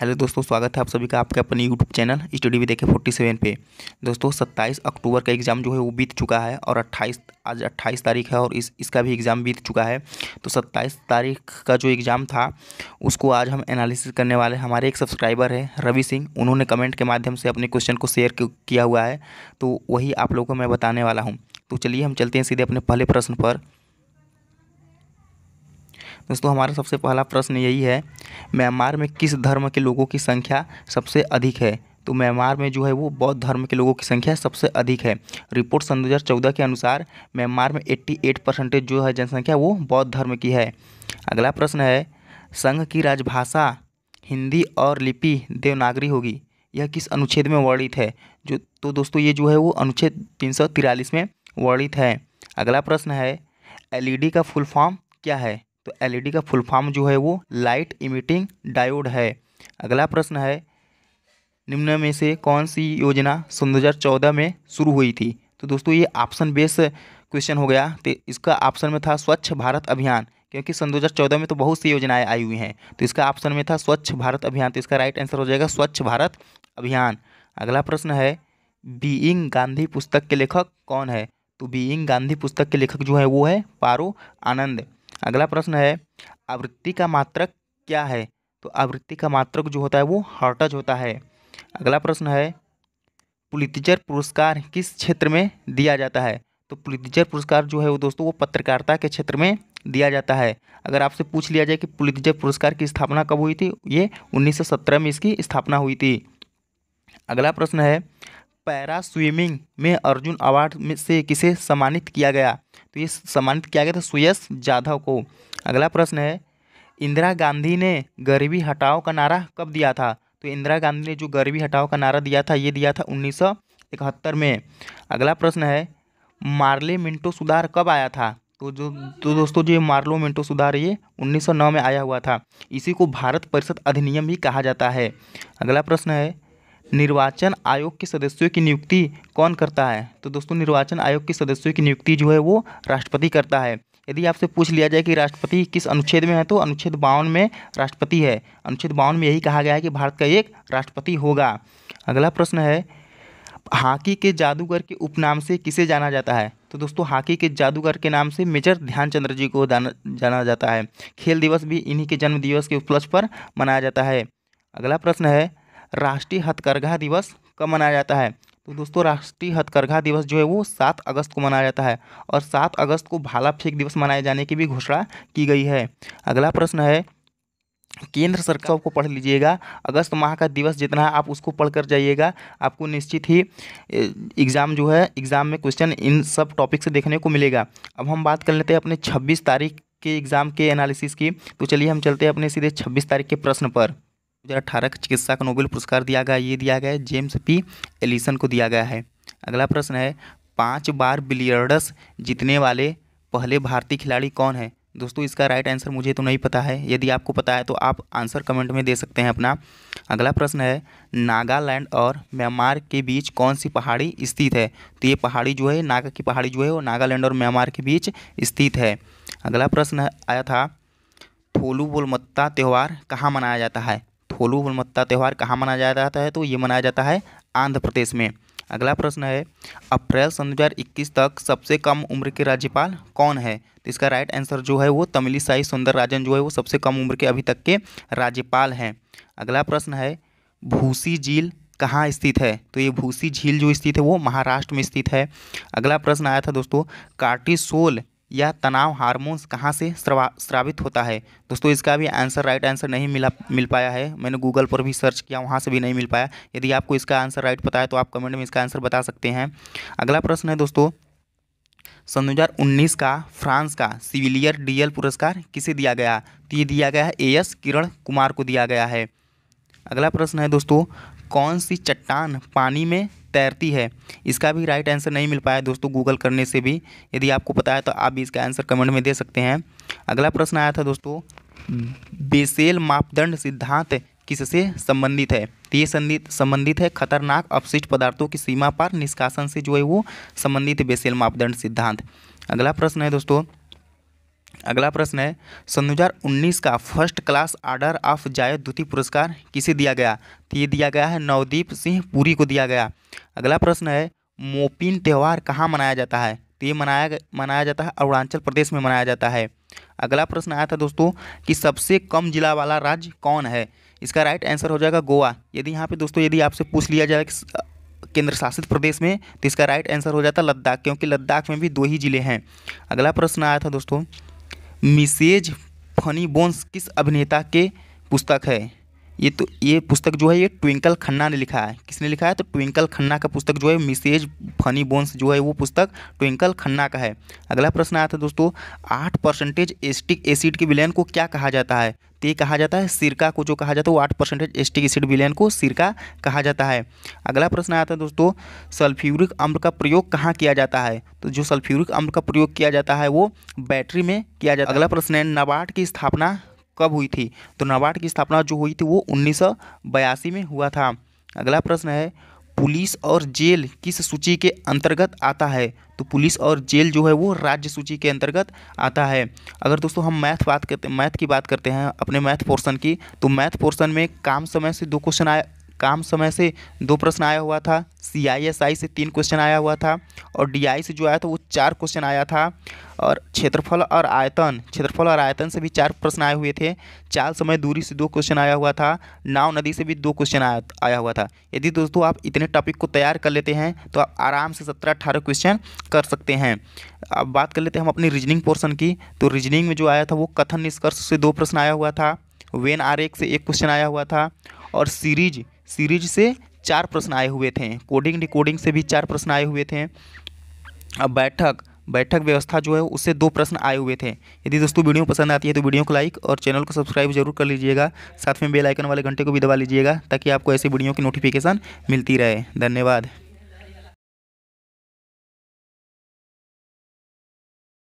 hello दोस्तों स्वागत है आप सभी का आपके अपने यूट्यूब चैनल स्टडी भी देखे फोर्टी सेवन पे दोस्तों सत्ताईस अक्टूबर का एग्ज़ाम जो है वो बीत चुका है और अट्ठाईस आज अट्ठाईस तारीख है और इस इसका भी एग्ज़ाम बीत चुका है तो सत्ताईस तारीख का जो एग्ज़ाम था उसको आज हम एनालिसिस करने वाले हमारे एक सब्सक्राइबर है रवि सिंह उन्होंने कमेंट के माध्यम से अपने क्वेश्चन को शेयर किया हुआ है तो वही आप लोगों को मैं बताने वाला हूँ तो चलिए हम चलते हैं सीधे अपने पहले प्रश्न पर दोस्तों हमारा सबसे पहला प्रश्न यही है म्यांमार में किस धर्म के लोगों की संख्या सबसे अधिक है तो म्यांमार में जो है वो बौद्ध धर्म के लोगों की संख्या सबसे अधिक है रिपोर्ट सन 2014 के अनुसार म्यांमार में 88 परसेंटेज जो है जनसंख्या वो बौद्ध धर्म की है अगला प्रश्न है संघ की राजभाषा हिंदी और लिपि देवनागरी होगी यह किस अनुच्छेद में वर्णित है जो तो दोस्तों ये जो है वो अनुच्छेद तीन में वर्णित है अगला प्रश्न है एलईडी का फुल फॉर्म क्या है तो एलईडी e का फुल फॉर्म जो है वो लाइट इमिटिंग डायोड है अगला प्रश्न है निम्न में से कौन सी योजना सन 2014 में शुरू हुई थी तो दोस्तों ये ऑप्शन बेस क्वेश्चन हो गया तो इसका ऑप्शन में था स्वच्छ भारत अभियान क्योंकि सन 2014 में तो बहुत सी योजनाएं आई हुई हैं तो इसका ऑप्शन में था स्वच्छ भारत अभियान तो इसका राइट आंसर हो जाएगा स्वच्छ भारत अभियान अगला प्रश्न है बीइंग गांधी पुस्तक के लेखक कौन है तो बीइंग गांधी पुस्तक के लेखक जो है वो है पारो आनंद अगला प्रश्न है आवृत्ति का मात्रक क्या है तो आवृत्ति का मात्रक जो होता है वो हर्टज होता है अगला प्रश्न है पुलितजर पुरस्कार किस क्षेत्र में दिया जाता है तो पुलितिजर पुरस्कार जो है वो दोस्तों वो पत्रकारिता के क्षेत्र में दिया जाता है अगर आपसे पूछ लिया जाए कि पुलितिजर पुरस्कार की स्थापना कब हुई थी ये 1917 में इसकी स्थापना हुई थी अगला प्रश्न है पैरा स्विमिंग में अर्जुन अवार्ड में से किसे सम्मानित किया गया तो ये सम्मानित किया गया था सुयश जाधव को अगला प्रश्न है इंदिरा गांधी ने गरीबी हटाओ का नारा कब दिया था तो इंदिरा गांधी ने जो गरीबी हटाओ का नारा दिया था ये दिया था उन्नीस इकहत्तर में अगला प्रश्न है मार्ले मिंटो सुधार कब आया था तो जो तो दोस्तों जो मार्लो मिंटो सुधार ये 1909 में आया हुआ था इसी को भारत परिषद अधिनियम भी कहा जाता है अगला प्रश्न है निर्वाचन आयोग के सदस्यों की नियुक्ति कौन करता है तो दोस्तों निर्वाचन आयोग के सदस्यों की नियुक्ति जो है वो राष्ट्रपति करता है यदि आपसे पूछ लिया जाए कि राष्ट्रपति किस अनुच्छेद में है तो अनुच्छेद बावन में राष्ट्रपति है अनुच्छेद बावन में यही कहा गया है कि भारत का एक राष्ट्रपति होगा अगला प्रश्न है हॉकी के जादूगर के उपनाम से किसे जाना जाता है तो दोस्तों हॉकी के जादूगर के नाम से मेजर ध्यानचंद्र जी को जाना जाता है खेल दिवस भी इन्हीं के जन्म दिवस के उपलक्ष्य पर मनाया जाता है अगला प्रश्न है राष्ट्रीय हथकरघा दिवस कब मनाया जाता है तो दोस्तों राष्ट्रीय हथकरघा दिवस जो है वो सात अगस्त को मनाया जाता है और सात अगस्त को भाला फेंक दिवस मनाए जाने की भी घोषणा की गई है अगला प्रश्न है केंद्र सरकार को पढ़ लीजिएगा अगस्त माह का दिवस जितना है आप उसको पढ़ कर जाइएगा आपको निश्चित ही एग्ज़ाम जो है एग्ज़ाम में क्वेश्चन इन सब टॉपिक से देखने को मिलेगा अब हम बात कर लेते हैं अपने 26 तारीख के एग्ज़ाम के एनालिसिस की तो चलिए हम चलते हैं अपने सीधे 26 तारीख के प्रश्न पर अठारह का चिकित्सा का नोबेल पुरस्कार दिया गया ये दिया गया है जेम्स पी एलिसन को दिया गया है अगला प्रश्न है पांच बार बिलियर्डस जीतने वाले पहले भारतीय खिलाड़ी कौन है दोस्तों इसका राइट आंसर मुझे तो नहीं पता है यदि आपको पता है तो आप आंसर कमेंट में दे सकते हैं अपना अगला प्रश्न है नागालैंड और म्यांमार के बीच कौन सी पहाड़ी स्थित है तो ये पहाड़ी जो है नागा की पहाड़ी जो है वो नागालैंड और म्यांमार के बीच स्थित है अगला प्रश्न आया था थोलू बोलमत्ता त्यौहार कहाँ मनाया जाता है होलू मत्ता त्यौहार कहाँ मनाया जाता है तो ये मनाया जाता है आंध्र प्रदेश में अगला प्रश्न है अप्रैल सन दो तक सबसे कम उम्र के राज्यपाल कौन है तो इसका राइट आंसर जो है वो तमिली साई सुंदर राजन जो है वो सबसे कम उम्र के अभी तक के राज्यपाल हैं अगला प्रश्न है भूसी झील कहाँ स्थित है तो ये भूसी झील जो स्थित है वो महाराष्ट्र में स्थित है अगला प्रश्न आया था दोस्तों कार्टिसोल यह तनाव हार्मोन्स कहाँ से स्रावित होता है दोस्तों इसका भी आंसर राइट आंसर नहीं मिला मिल पाया है मैंने गूगल पर भी सर्च किया वहाँ से भी नहीं मिल पाया यदि आपको इसका आंसर राइट पता है तो आप कमेंट में इसका आंसर बता सकते हैं अगला प्रश्न है दोस्तों सन दो का फ्रांस का सिविलियर डीएल पुरस्कार किसे दिया गया तो ये दिया गया है ए एस किरण कुमार को दिया गया है अगला प्रश्न है दोस्तों कौन सी चट्टान पानी में तैरती है इसका भी राइट आंसर नहीं मिल पाया दोस्तों गूगल करने से भी यदि आपको पता है तो आप भी इसका आंसर कमेंट में दे सकते हैं अगला प्रश्न आया था दोस्तों बेसेल मापदंड सिद्धांत किससे संबंधित है तो ये संबंधित है खतरनाक अपशिष्ट पदार्थों की सीमा पर निष्कासन से जो है वो संबंधित है बेसेल मापदंड सिद्धांत अगला प्रश्न है दोस्तों अगला प्रश्न है सन दो का first class order of Zayed द्वितीय पुरस्कार किसे दिया गया तो ये दिया गया है नवदीप सिंह पुरी को दिया गया अगला प्रश्न है मोपिन त्यौहार कहाँ मनाया जाता है तो ये मनाया मनाया जाता है अरुणाचल प्रदेश में मनाया जाता है अगला प्रश्न आया था दोस्तों कि सबसे कम जिला वाला राज्य कौन है इसका राइट आंसर हो जाएगा गोवा यदि यहाँ पे दोस्तों यदि आपसे पूछ लिया जाए केंद्र शासित प्रदेश में तो इसका राइट आंसर हो जाता है लद्दाख क्योंकि लद्दाख में भी दो ही ज़िले हैं अगला प्रश्न आया था दोस्तों मिसेज फनी बोन्स किस अभिनेता के पुस्तक है ये तो ये पुस्तक जो है ये ट्विंकल खन्ना ने लिखा है किसने लिखा है तो ट्विंकल खन्ना का पुस्तक जो है मिसेज फनी बोन्स जो है वो पुस्तक ट्विंकल खन्ना का है अगला प्रश्न आया था दोस्तों आठ परसेंटेज एस्टिक एसिड के विलयन को क्या कहा जाता है तो ये कहा जाता है सिरका को जो कहा जाता है वो आठ परसेंटेज एस्टिक एसिड विलयन को सिरका कहा जाता है अगला प्रश्न आता है दोस्तों सल्फ्यूरिक अम्ल का प्रयोग कहाँ किया जाता है तो जो सल्फ्यूरिक अम्ल का प्रयोग किया जाता है वो बैटरी में किया जाता है अगला प्रश्न है नबार्ड की स्थापना कब हुई थी तो नबार्ड की स्थापना जो हुई थी वो उन्नीस में हुआ था अगला प्रश्न है पुलिस और जेल किस सूची के अंतर्गत आता है तो पुलिस और जेल जो है वो राज्य सूची के अंतर्गत आता है अगर दोस्तों हम मैथ बात करते मैथ की बात करते हैं अपने मैथ पोर्सन की तो मैथ पोर्सन में काम समय से दो क्वेश्चन आया काम समय से दो प्रश्न आया हुआ था सी आई एस आई से तीन क्वेश्चन आया हुआ था और डी आई से जो आया था वो चार क्वेश्चन आया था और क्षेत्रफल और आयतन क्षेत्रफल और आयतन से भी चार प्रश्न आए हुए थे चाल समय दूरी से दो क्वेश्चन आया हुआ था नाव नदी से भी दो क्वेश्चन आया आया हुआ था यदि दोस्तों आप इतने टॉपिक को तैयार कर लेते हैं तो आप आराम से सत्रह अठारह क्वेश्चन कर सकते हैं अब बात कर लेते हैं हम अपनी रीजनिंग पोर्सन की तो रीजनिंग में जो आया था वो कथन निष्कर्ष से दो प्रश्न आया हुआ था वेन आरेख से एक क्वेश्चन आया हुआ था और सीरीज सीरीज से चार प्रश्न आए हुए थे कोडिंग डिकोडिंग से भी चार प्रश्न आए हुए थे अब बैठक बैठक व्यवस्था जो है उससे दो प्रश्न आए हुए थे यदि दोस्तों वीडियो पसंद आती है तो वीडियो को लाइक और चैनल को सब्सक्राइब जरूर कर लीजिएगा साथ में बेल आइकन वाले घंटे को भी दबा लीजिएगा ताकि आपको ऐसे वीडियो की नोटिफिकेशन मिलती रहे धन्यवाद